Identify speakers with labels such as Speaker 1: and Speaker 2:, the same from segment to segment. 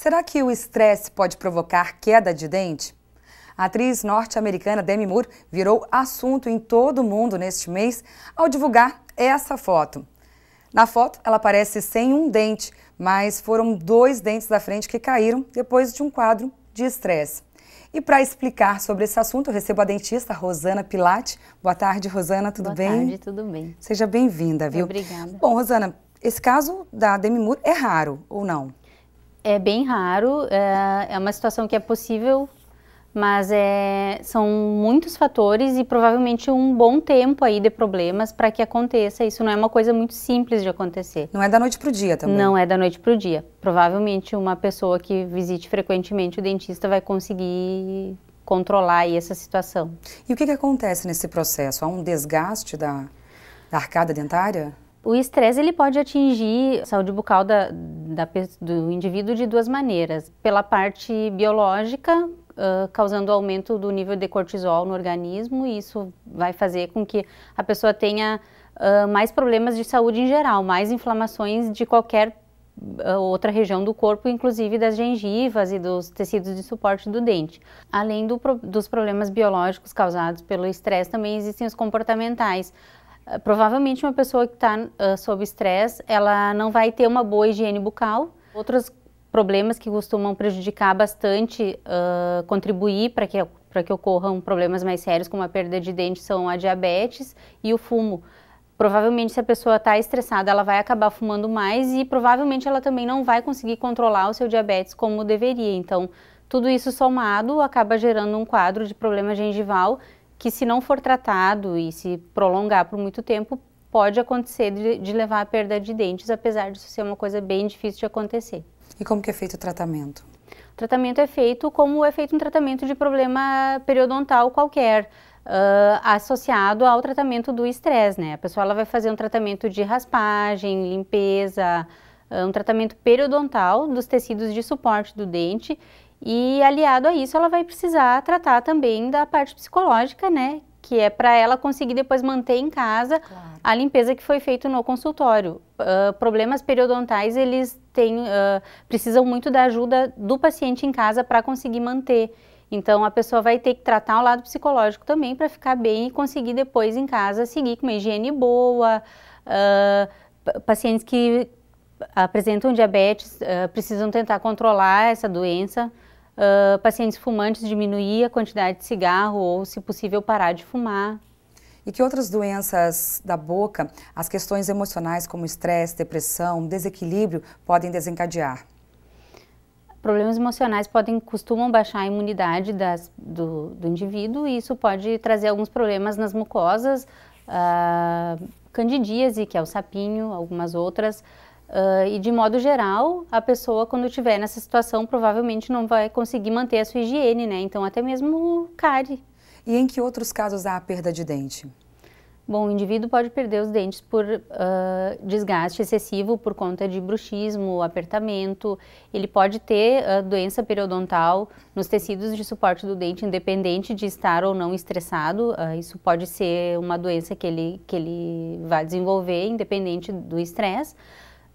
Speaker 1: Será que o estresse pode provocar queda de dente? A atriz norte-americana Demi Moore virou assunto em todo o mundo neste mês ao divulgar essa foto. Na foto, ela aparece sem um dente, mas foram dois dentes da frente que caíram depois de um quadro de estresse. E para explicar sobre esse assunto, eu recebo a dentista Rosana Pilate. Boa tarde, Rosana, tudo Boa bem? Boa tarde, tudo bem. Seja bem-vinda, viu? Obrigada.
Speaker 2: Bom, Rosana, esse caso da Demi Moore é raro ou não? é bem raro, é, é uma situação que é possível, mas é, são muitos fatores e provavelmente um bom tempo aí de problemas para que aconteça. Isso não é uma coisa muito simples de acontecer. Não é da noite para o dia também? Não é da noite para o dia. Provavelmente uma pessoa que visite frequentemente o dentista vai conseguir controlar aí essa situação. E o que, que acontece nesse processo? Há um desgaste da, da arcada dentária? O estresse ele pode atingir a saúde bucal da, da, do indivíduo de duas maneiras. Pela parte biológica, Uh, causando aumento do nível de cortisol no organismo e isso vai fazer com que a pessoa tenha uh, mais problemas de saúde em geral, mais inflamações de qualquer outra região do corpo, inclusive das gengivas e dos tecidos de suporte do dente. Além do, dos problemas biológicos causados pelo estresse, também existem os comportamentais. Eh, provavelmente uma pessoa que está uh, eh, sob estresse, ela não vai ter uma boa higiene bucal. Outros problemas que costumam prejudicar bastante, uh, contribuir para que, que ocorram problemas mais sérios, como a perda de dente, são a diabetes e o fumo. Provavelmente, se a pessoa está estressada, ela vai acabar fumando mais e provavelmente ela também não vai conseguir controlar o seu diabetes como deveria. Então, tudo isso somado acaba gerando um quadro de problema gengival que se não for tratado e se prolongar por muito tempo, pode acontecer de, de levar à perda de dentes, apesar disso ser uma coisa bem difícil de acontecer. E como que é feito o tratamento? O tratamento é feito como é feito um tratamento de problema periodontal qualquer, uh, associado ao tratamento do estresse, né? A pessoa ela vai fazer um tratamento de raspagem, limpeza, ah, um tratamento periodontal dos tecidos de suporte do dente e aliado a isso, ela vai precisar tratar também da parte psicológica, né? Que é para ela conseguir depois manter em casa claro. a limpeza que foi feita no consultório. Uh, problemas periodontais, eles têm, uh, precisam muito da ajuda do paciente em casa para conseguir manter. Então a pessoa vai ter que tratar o lado psicológico também para ficar bem e conseguir depois em casa seguir com uma higiene boa. Uh, pacientes que apresentam diabetes precisam tentar controlar essa doença uh, pacientes fumantes diminuir a quantidade de cigarro ou, se possível, parar de fumar.
Speaker 1: E que outras doenças da boca, as questões emocionais como estresse, depressão, desequilíbrio podem desencadear?
Speaker 2: Problemas emocionais podem costumam baixar a imunidade das, do, do, indivíduo e isso pode trazer alguns problemas nas mucosas, uh, candidíase, que é o sapinho, algumas outras, Uh, e de modo geral, a pessoa quando estiver nessa situação provavelmente não vai conseguir manter a sua higiene, né? Então até mesmo cárie. E em que outros casos há a perda de dente? Bom, o indivíduo pode perder os dentes por uh, desgaste excessivo por conta de bruxismo, apertamento. Ele pode ter uh, doença periodontal nos tecidos de suporte do dente, independente de estar ou não estressado. Uh, isso pode ser uma doença que ele, que ele vai desenvolver, independente do estresse.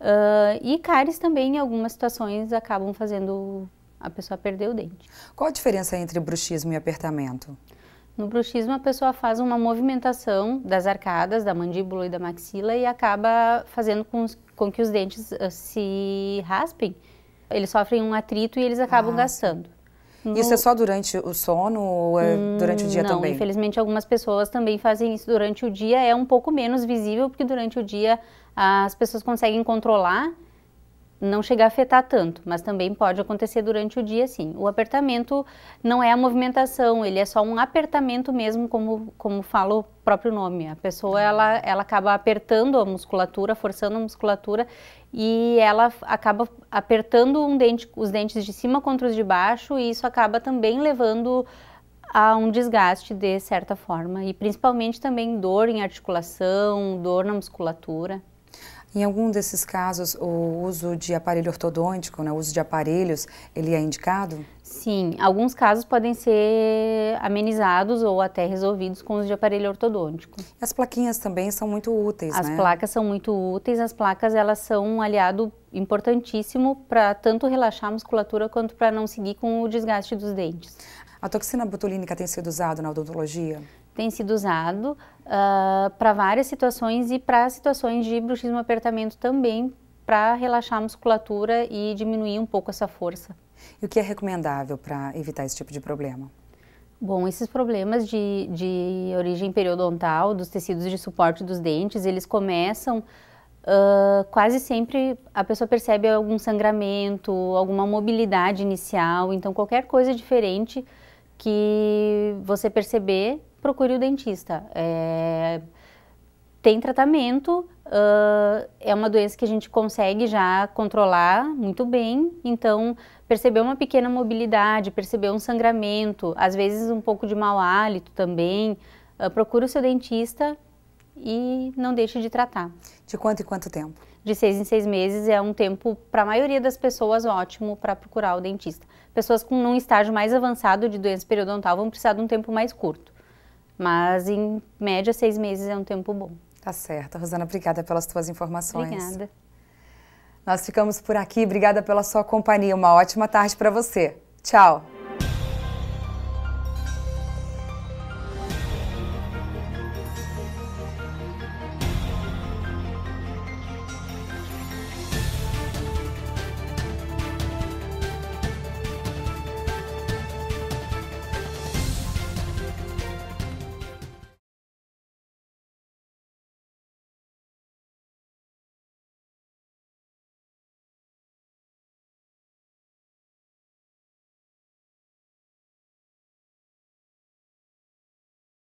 Speaker 2: Uh, e cáries também, em algumas situações, acabam fazendo a pessoa perder o dente. Qual a diferença
Speaker 1: entre bruxismo e apertamento?
Speaker 2: No bruxismo, a pessoa faz uma movimentação das arcadas, da mandíbula e da maxila e acaba fazendo com, com que os dentes uh, se raspem. Eles sofrem um atrito e eles acabam ah, gastando. Sim. No... Isso é só
Speaker 1: durante o sono ou é hum, durante o dia não, também? Não, infelizmente
Speaker 2: algumas pessoas também fazem isso durante o dia. É um pouco menos visível porque durante o dia as pessoas conseguem controlar não chegar a afetar tanto, mas também pode acontecer durante o dia, sim. O apertamento não é a movimentação, ele é só um apertamento mesmo, como, como fala o próprio nome. A pessoa, tá. ela, ela acaba apertando a musculatura, forçando a musculatura e ela acaba apertando um dente, os dentes de cima contra os de baixo e isso acaba também levando a um desgaste de certa forma e principalmente também dor em articulação, dor na musculatura.
Speaker 1: Em algum desses casos, o uso de aparelho ortodôntico, né, o uso de aparelhos, ele é indicado?
Speaker 2: Sim, alguns casos podem ser amenizados ou até resolvidos com o uso de aparelho ortodôntico. As plaquinhas também são muito úteis, As né? placas são muito úteis, as placas elas são um aliado importantíssimo para tanto relaxar a musculatura quanto para não seguir com o desgaste dos dentes.
Speaker 1: A toxina botulínica tem sido usada na odontologia?
Speaker 2: tem sido usado uh, ah, para várias situações e para situações de bruxismo apertamento também, para relaxar a musculatura e diminuir um pouco essa força.
Speaker 1: E o que é recomendável para evitar esse tipo de problema?
Speaker 2: Bom, esses problemas de, de origem periodontal, dos tecidos de suporte dos dentes, eles começam Uh, quase sempre a pessoa percebe algum sangramento, alguma mobilidade inicial, então qualquer coisa diferente que você perceber procure o dentista. É, tem tratamento, uh, é uma doença que a gente consegue já controlar muito bem, então perceber uma pequena mobilidade, perceber um sangramento, às vezes um pouco de mau hálito também, uh, procure o seu dentista e não deixe de tratar. De quanto em quanto tempo? De seis em seis meses é um tempo, para a maioria das pessoas, ótimo para procurar o dentista. Pessoas com um estágio mais avançado de doença periodontal vão precisar de um tempo mais curto. Mas, em média, seis meses é um tempo bom. Tá certo. Rosana, obrigada pelas
Speaker 1: tuas informações. Obrigada. Nós ficamos por aqui. Obrigada pela sua companhia. Uma ótima tarde para você. Tchau.